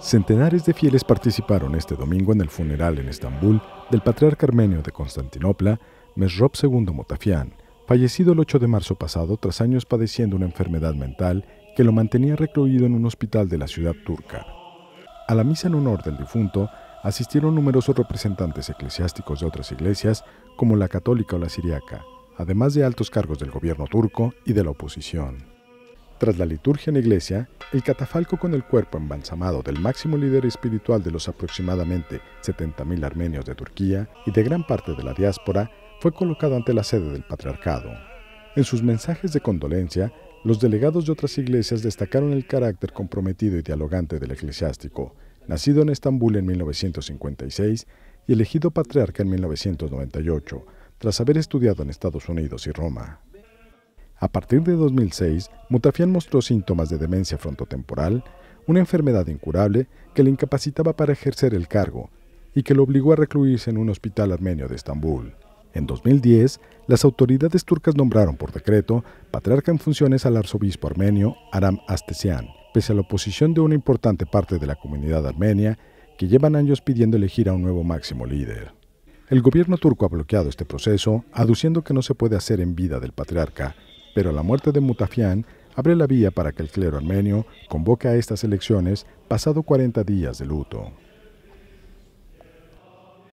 Centenares de fieles participaron este domingo en el funeral en Estambul del patriarca armenio de Constantinopla, Mesrop II Motafián, fallecido el 8 de marzo pasado tras años padeciendo una enfermedad mental que lo mantenía recluido en un hospital de la ciudad turca. A la misa en honor del difunto asistieron numerosos representantes eclesiásticos de otras iglesias, como la católica o la siriaca, además de altos cargos del gobierno turco y de la oposición. Tras la liturgia en iglesia, el catafalco con el cuerpo embalsamado del máximo líder espiritual de los aproximadamente 70.000 armenios de Turquía y de gran parte de la diáspora fue colocado ante la sede del patriarcado. En sus mensajes de condolencia, los delegados de otras iglesias destacaron el carácter comprometido y dialogante del eclesiástico, nacido en Estambul en 1956 y elegido patriarca en 1998, tras haber estudiado en Estados Unidos y Roma. A partir de 2006, Mutafian mostró síntomas de demencia frontotemporal, una enfermedad incurable que le incapacitaba para ejercer el cargo y que lo obligó a recluirse en un hospital armenio de Estambul. En 2010, las autoridades turcas nombraron por decreto patriarca en funciones al arzobispo armenio Aram Astesian, pese a la oposición de una importante parte de la comunidad armenia que llevan años pidiendo elegir a un nuevo máximo líder. El gobierno turco ha bloqueado este proceso, aduciendo que no se puede hacer en vida del patriarca, pero la muerte de Mutafián abre la vía para que el clero armenio convoque a estas elecciones pasado 40 días de luto.